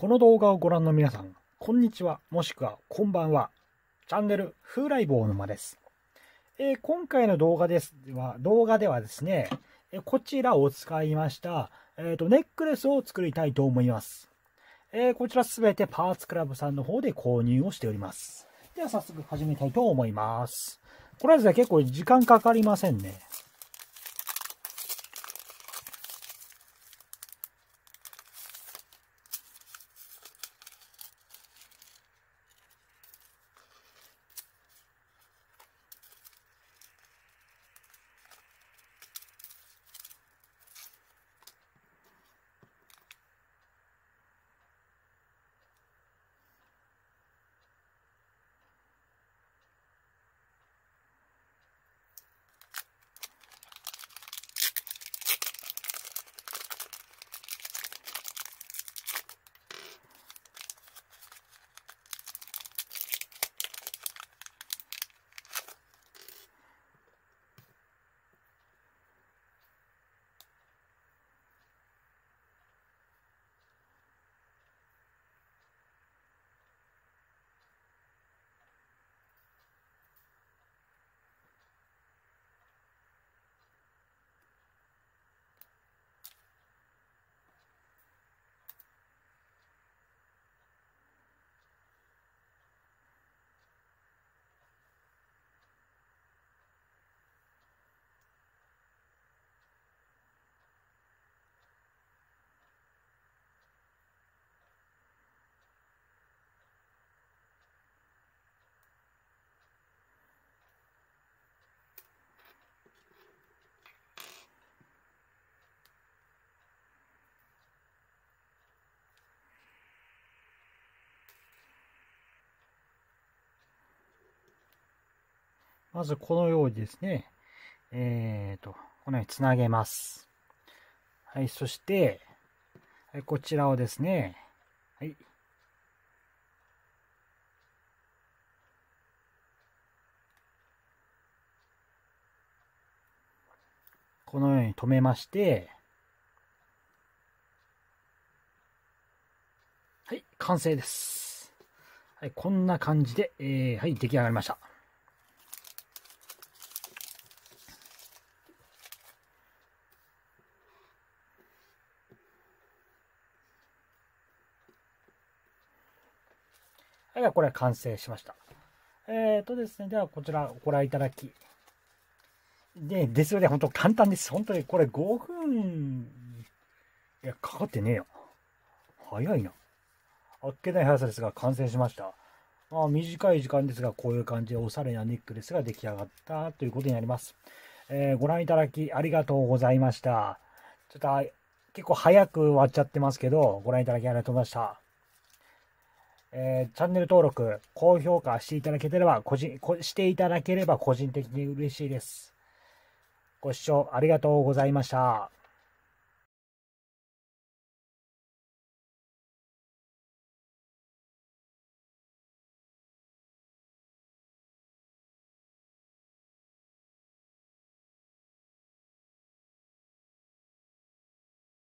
この動画をご覧の皆さん、こんにちは、もしくはこんばんは。チャンネル、風来坊沼です。えー、今回の動画ですは、動画ではですね、えこちらを使いました、えっ、ー、と、ネックレスを作りたいと思います。えー、こちらすべてパーツクラブさんの方で購入をしております。では早速始めたいと思います。これはですね、結構時間かかりませんね。まずこのようにですね、えっ、ー、と、このようにつなげます。はい、そして、はい、こちらをですね、はい。このように止めまして、はい、完成です。はい、こんな感じで、えー、はい、出来上がりました。はい、これ完成しました。えっ、ー、とですね、ではこちらご覧いただき。で、ですよね、本当簡単です。本当にこれ5分、いや、かかってねえよ。早いな。あっけない速さですが完成しました。まあ、短い時間ですが、こういう感じでおしゃれなネックレスが出来上がったということになります。えー、ご覧いただきありがとうございました。ちょっと結構早く終わっちゃってますけど、ご覧いただきありがとうございました。えー、チャンネル登録、高評価していただければ、個人、していただければ個人的に嬉しいです。ご視聴ありがとうございました。